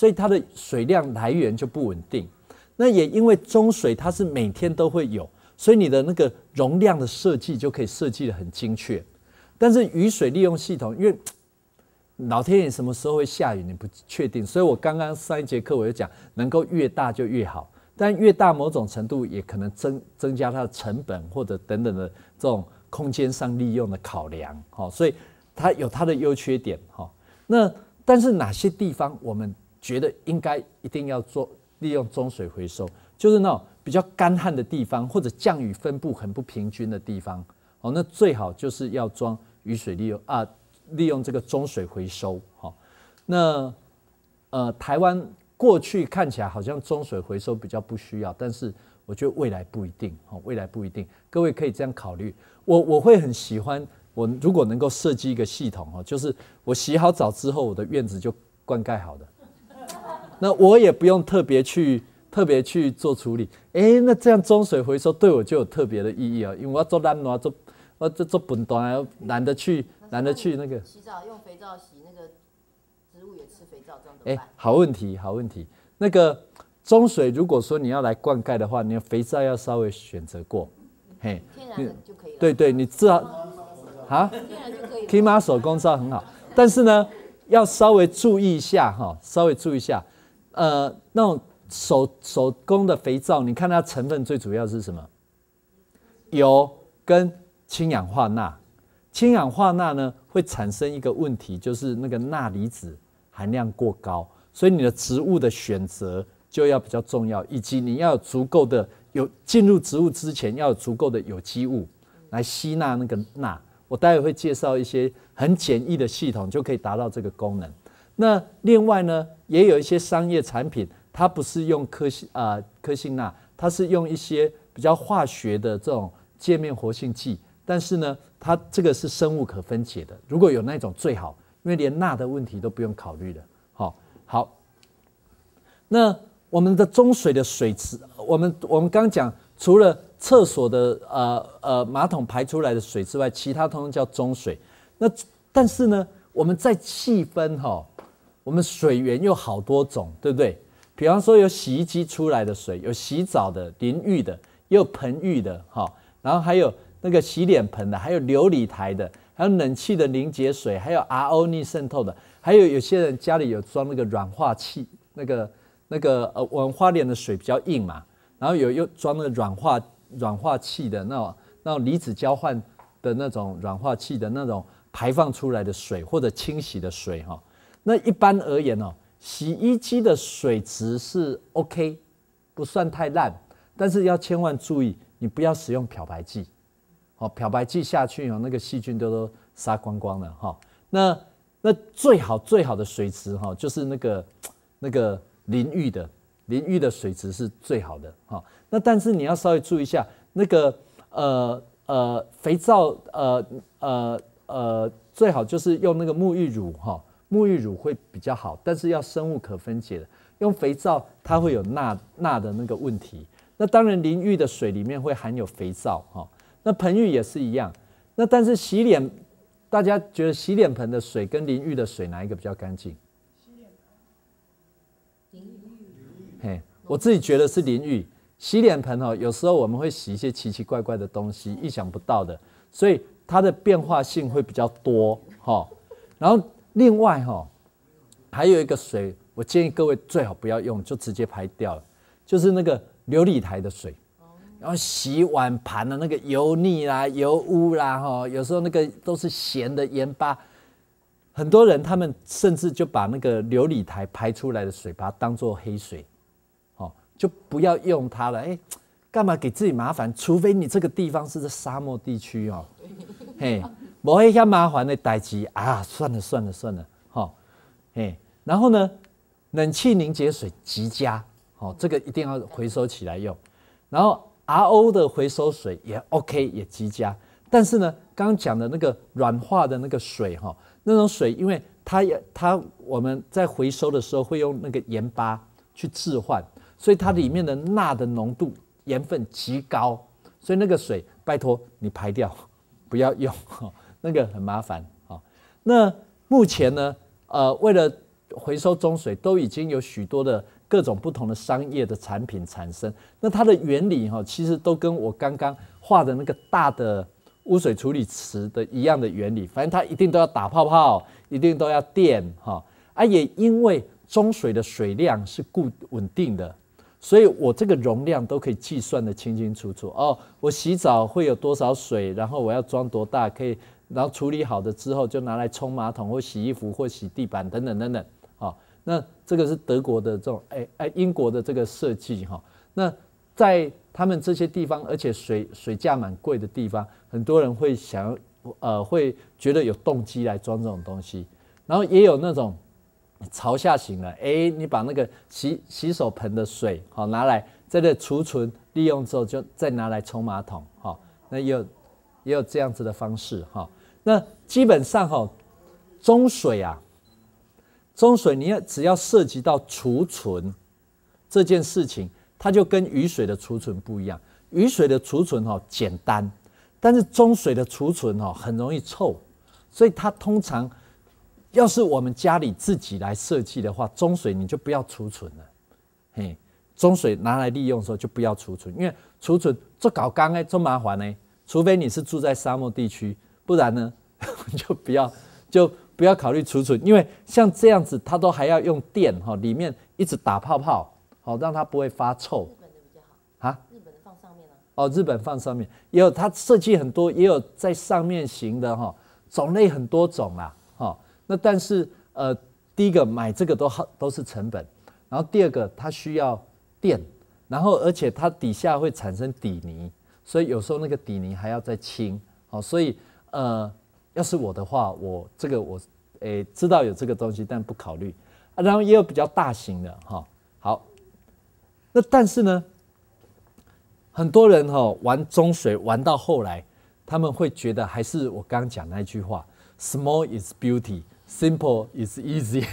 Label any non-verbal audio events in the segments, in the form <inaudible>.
所以它的水量来源就不稳定，那也因为中水它是每天都会有，所以你的那个容量的设计就可以设计的很精确。但是雨水利用系统，因为 <tsk> 老天爷什么时候会下雨你不确定，所以我刚刚上一节课我就讲，能够越大就越好，但越大某种程度也可能增增加它的成本或者等等的这种空间上利用的考量。好，所以它有它的优缺点。哈，那但是哪些地方我们觉得应该一定要做利用中水回收，就是那种比较干旱的地方，或者降雨分布很不平均的地方，哦，那最好就是要装雨水利用啊，利用这个中水回收。哦。那呃，台湾过去看起来好像中水回收比较不需要，但是我觉得未来不一定。哦，未来不一定。各位可以这样考虑，我我会很喜欢。我如果能够设计一个系统，哦，就是我洗好澡之后，我的院子就灌溉好的。那我也不用特别去特别去做处理，哎，那这样中水回收对我就有特别的意义啊，因为我要做烂拿做我要做本端，懒得去懒得去那个。洗澡用肥皂洗那个植物也吃肥皂，这样怎么哎，好问题好问题。那个中水如果说你要来灌溉的话，你肥皂要稍微选择过，嘿，天然就可以了。对对，你至少啊，天然就可以 Kima 手工皂很好，但是呢，要稍微注意一下哈，稍微注意一下。呃，那种手手工的肥皂，你看它成分最主要是什么？油跟氢氧化钠。氢氧化钠呢会产生一个问题，就是那个钠离子含量过高，所以你的植物的选择就要比较重要，以及你要有足够的有进入植物之前要有足够的有机物来吸纳那个钠。我待会会介绍一些很简易的系统，就可以达到这个功能。那另外呢，也有一些商业产品，它不是用科新啊科新钠，它是用一些比较化学的这种界面活性剂，但是呢，它这个是生物可分解的。如果有那种最好，因为连钠的问题都不用考虑了。好，好。那我们的中水的水池，我们我们刚讲，除了厕所的呃呃马桶排出来的水之外，其他通通叫中水。那但是呢，我们在细分哈。我们水源有好多种，对不对？比方说有洗衣机出来的水，有洗澡的、淋浴的，也有盆浴的，哈。然后还有那个洗脸盆的，还有琉璃台的，还有冷气的凝结水，还有 RO 逆渗透的，还有有些人家里有装那个软化器，那个那个呃，我们花莲的水比较硬嘛，然后有又装那软化软化器的那那种离子交换的那种软化器的那种排放出来的水或者清洗的水，哈。那一般而言哦，洗衣机的水质是 OK，不算太烂，但是要千万注意，你不要使用漂白剂，哦，漂白剂下去以后，那个细菌都都杀光光了哈。那那最好最好的水池哈，就是那个那个淋浴的淋浴的水池是最好的哈。那但是你要稍微注意一下，那个呃呃肥皂呃呃呃，最好就是用那个沐浴乳哈。沐浴乳会比较好，但是要生物可分解的。用肥皂它会有钠钠的那个问题。那当然淋浴的水里面会含有肥皂哈。那盆浴也是一样。那但是洗脸，大家觉得洗脸盆的水跟淋浴的水哪一个比较干净？洗脸盆淋浴。嘿，我自己觉得是淋浴。洗脸盆哦，有时候我们会洗一些奇奇怪怪的东西，意想不到的，所以它的变化性会比较多哈。然后。另外哈，还有一个水，我建议各位最好不要用，就直接排掉了。就是那个琉璃台的水，然后洗碗盘的那个油腻啦、油污啦，哈，有时候那个都是咸的盐巴。很多人他们甚至就把那个琉璃台排出来的水，把它当做黑水，哦，就不要用它了。哎，干嘛给自己麻烦？除非你这个地方是在沙漠地区哦，嘿。某一些麻烦的代志啊，算了算了算了，吼，嘿，然后呢，冷气凝结水极佳，好，这个一定要回收起来用。然后 RO 的回收水也 OK，也极佳。但是呢，刚刚讲的那个软化的那个水哈，那种水，因为它也它我们在回收的时候会用那个盐巴去置换，所以它里面的钠的浓度盐分极高，所以那个水拜托你排掉，不要用。那个很麻烦啊！那目前呢，呃，为了回收中水，都已经有许多的各种不同的商业的产品产生。那它的原理哈，其实都跟我刚刚画的那个大的污水处理池的一样的原理。反正它一定都要打泡泡，一定都要电哈啊！也因为中水的水量是固稳定的，所以我这个容量都可以计算的清清楚楚哦。我洗澡会有多少水，然后我要装多大可以。然后处理好的之后，就拿来冲马桶或洗衣服或洗地板等等等等。好，那这个是德国的这种，哎哎，英国的这个设计哈。那在他们这些地方，而且水水价蛮贵的地方，很多人会想，呃，会觉得有动机来装这种东西。然后也有那种朝下型的，哎，你把那个洗洗手盆的水好拿来，那储存利用之后，就再拿来冲马桶。好，那也有也有这样子的方式哈。那基本上哈，中水啊，中水你要只要涉及到储存这件事情，它就跟雨水的储存不一样。雨水的储存哈简单，但是中水的储存哈很容易臭，所以它通常要是我们家里自己来设计的话，中水你就不要储存了。嘿，中水拿来利用的时候就不要储存，因为储存做搞干哎做麻烦呢，除非你是住在沙漠地区。不然呢，<laughs> 就不要就不要考虑储存，因为像这样子，它都还要用电哈，里面一直打泡泡，好让它不会发臭。日本的比较好啊，日本放上面了。哦，日本放上面也有，它设计很多，也有在上面型的哈，种类很多种啦哈。那但是呃，第一个买这个都好都是成本，然后第二个它需要电，然后而且它底下会产生底泥，所以有时候那个底泥还要再清，好，所以。呃，要是我的话，我这个我诶知道有这个东西，但不考虑。然后也有比较大型的哈。好，那但是呢，很多人哈玩中水玩到后来，他们会觉得还是我刚刚讲那句话：small is beauty，simple is easy。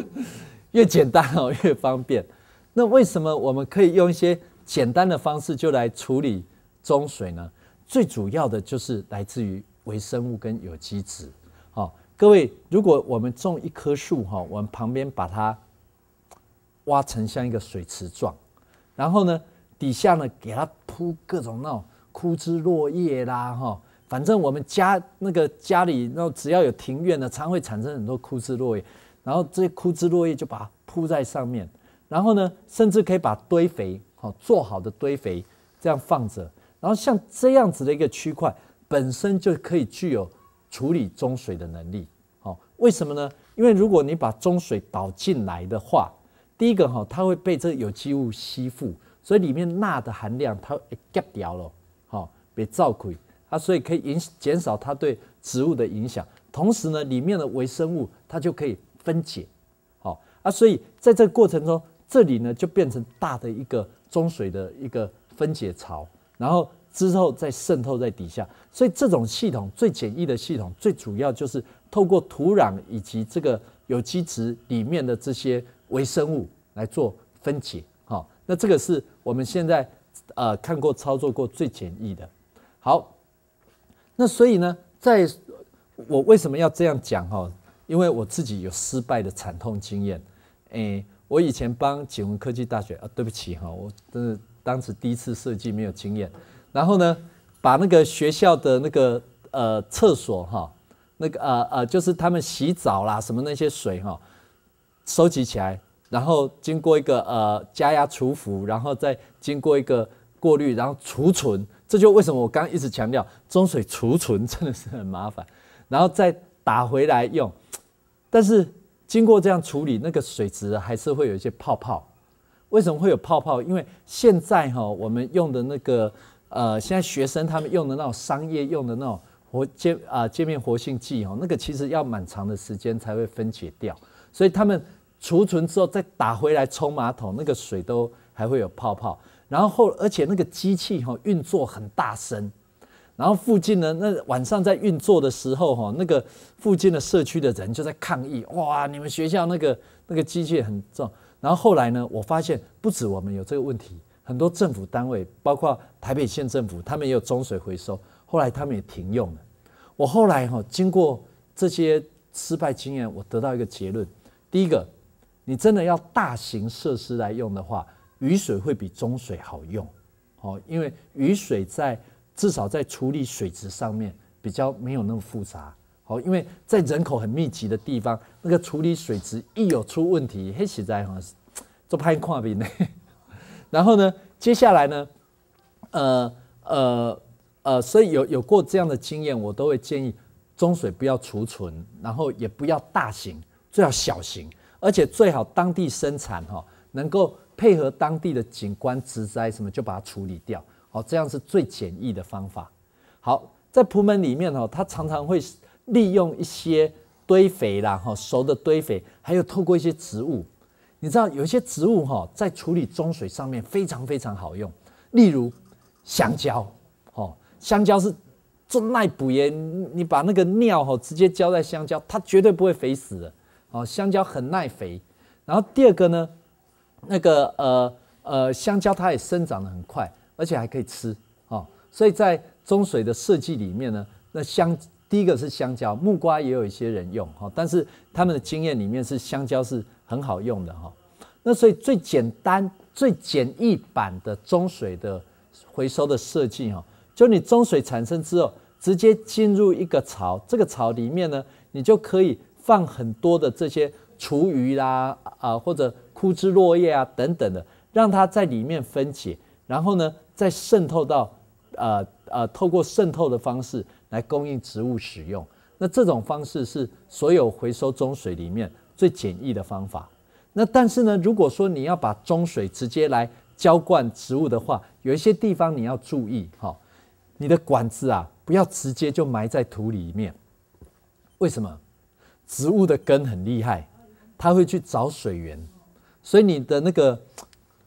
<laughs> 越简单哦越方便。那为什么我们可以用一些简单的方式就来处理中水呢？最主要的就是来自于。微生物跟有机质，好，各位，如果我们种一棵树哈，我们旁边把它挖成像一个水池状，然后呢，底下呢给它铺各种那种枯枝落叶啦，哈，反正我们家那个家里，那只要有庭院的，常会产生很多枯枝落叶，然后这些枯枝落叶就把它铺在上面，然后呢，甚至可以把堆肥，哈，做好的堆肥这样放着，然后像这样子的一个区块。本身就可以具有处理中水的能力，好，为什么呢？因为如果你把中水倒进来的话，第一个哈，它会被这个有机物吸附，所以里面钠的含量它掉掉了，好，被造亏啊，所以可以减减少它对植物的影响。同时呢，里面的微生物它就可以分解，好啊，所以在这个过程中，这里呢就变成大的一个中水的一个分解槽，然后。之后再渗透在底下，所以这种系统最简易的系统，最主要就是透过土壤以及这个有机质里面的这些微生物来做分解。哈，那这个是我们现在呃看过操作过最简易的。好，那所以呢，在我为什么要这样讲哈？因为我自己有失败的惨痛经验。诶，我以前帮景文科技大学啊，对不起哈，我真的当时第一次设计没有经验。然后呢，把那个学校的那个呃厕所哈，那个呃呃，就是他们洗澡啦什么那些水哈，收集起来，然后经过一个呃加压除氟，然后再经过一个过滤，然后储存。这就为什么我刚一直强调中水储存真的是很麻烦，然后再打回来用。但是经过这样处理，那个水质还是会有一些泡泡。为什么会有泡泡？因为现在哈我们用的那个。呃，现在学生他们用的那种商业用的那种活接啊界面活性剂哦，那个其实要蛮长的时间才会分解掉，所以他们储存之后再打回来冲马桶，那个水都还会有泡泡。然后而且那个机器哈运作很大声，然后附近的那晚上在运作的时候哈，那个附近的社区的人就在抗议哇，你们学校那个那个机器很重。然后后来呢，我发现不止我们有这个问题。很多政府单位，包括台北县政府，他们也有中水回收，后来他们也停用了。我后来哈，经过这些失败经验，我得到一个结论：第一个，你真的要大型设施来用的话，雨水会比中水好用，哦，因为雨水在至少在处理水质上面比较没有那么复杂。好，因为在人口很密集的地方，那个处理水质一有出问题，很实在哈，<tsk> 做拍看饼呢。然后呢，接下来呢，呃呃呃，所以有有过这样的经验，我都会建议中水不要储存，然后也不要大型，最好小型，而且最好当地生产哈，能够配合当地的景观植栽，什么就把它处理掉，哦，这样是最简易的方法。好，在蒲门里面哦，它常常会利用一些堆肥啦，哈，熟的堆肥，还有透过一些植物。你知道有一些植物哈，在处理中水上面非常非常好用，例如香蕉，哦，香蕉是真耐补盐，你把那个尿哈直接浇在香蕉，它绝对不会肥死的。哦，香蕉很耐肥。然后第二个呢，那个呃呃香蕉它也生长的很快，而且还可以吃。哦，所以在中水的设计里面呢，那香。第一个是香蕉，木瓜也有一些人用哈，但是他们的经验里面是香蕉是很好用的哈。那所以最简单、最简易版的中水的回收的设计哈，就你中水产生之后，直接进入一个槽，这个槽里面呢，你就可以放很多的这些厨余啦、啊或者枯枝落叶啊等等的，让它在里面分解，然后呢再渗透到，呃呃，透过渗透的方式。来供应植物使用，那这种方式是所有回收中水里面最简易的方法。那但是呢，如果说你要把中水直接来浇灌植物的话，有一些地方你要注意哈，你的管子啊，不要直接就埋在土里面。为什么？植物的根很厉害，它会去找水源，所以你的那个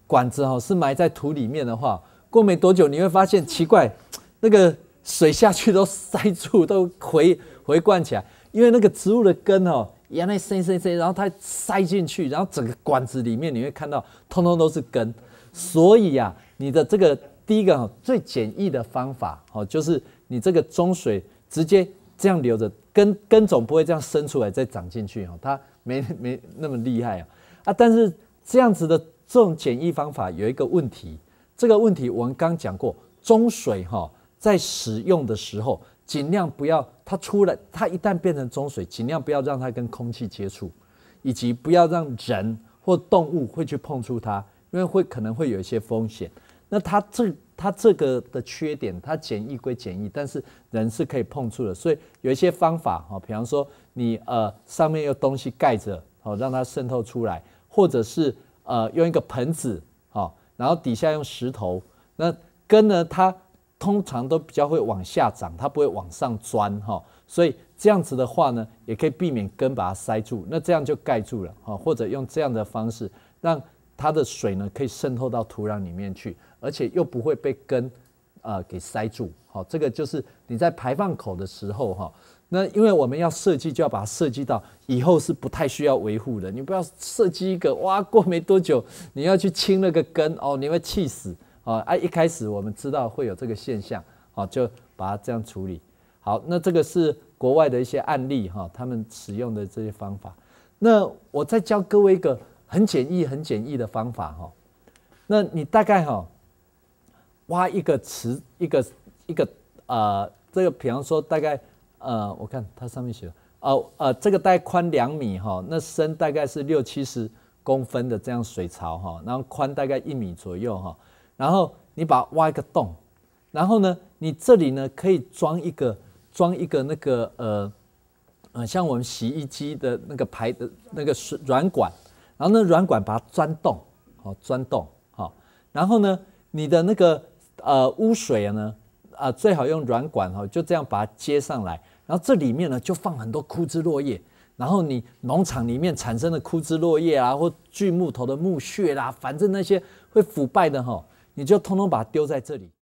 管子哈，是埋在土里面的话，过没多久你会发现奇怪，那个。水下去都塞住，都回回灌起来，因为那个植物的根哦，原来塞塞塞，然后它塞进去，然后整个管子里面你会看到，通通都是根。所以呀，你的这个第一个最简易的方法哦，就是你这个中水直接这样流着，根根总不会这样伸出来再长进去哦，它没没那么厉害啊啊！但是这样子的这种简易方法有一个问题，这个问题我们刚讲过，中水哈。在使用的时候，尽量不要它出来。它一旦变成中水，尽量不要让它跟空气接触，以及不要让人或动物会去碰触它，因为会可能会有一些风险。那它这它这个的缺点，它简易归简易，但是人是可以碰触的，所以有一些方法哈，比方说你呃上面有东西盖着，哦让它渗透出来，或者是呃用一个盆子，哦然后底下用石头，那根呢它。通常都比较会往下长，它不会往上钻哈，所以这样子的话呢，也可以避免根把它塞住，那这样就盖住了哈，或者用这样的方式让它的水呢可以渗透到土壤里面去，而且又不会被根呃给塞住，好，这个就是你在排放口的时候哈，那因为我们要设计就要把它设计到以后是不太需要维护的，你不要设计一个挖过没多久你要去清那个根哦，你会气死。哦，啊，一开始我们知道会有这个现象，哦，就把它这样处理。好，那这个是国外的一些案例哈，他们使用的这些方法。那我再教各位一个很简易、很简易的方法哈。那你大概哈挖一个池，一个一个呃，这个比方说大概呃，我看它上面写了哦呃，这个大概宽两米哈，那深大概是六七十公分的这样水槽哈，然后宽大概一米左右哈。然后你把它挖一个洞，然后呢，你这里呢可以装一个装一个那个呃呃，像我们洗衣机的那个排的那个软软管，然后那软管把它钻洞，好钻洞，好，然后呢，你的那个呃污水啊呢，啊最好用软管哈，就这样把它接上来，然后这里面呢就放很多枯枝落叶，然后你农场里面产生的枯枝落叶啊，或锯木头的木屑啦，反正那些会腐败的哈。你就通通把它丢在这里。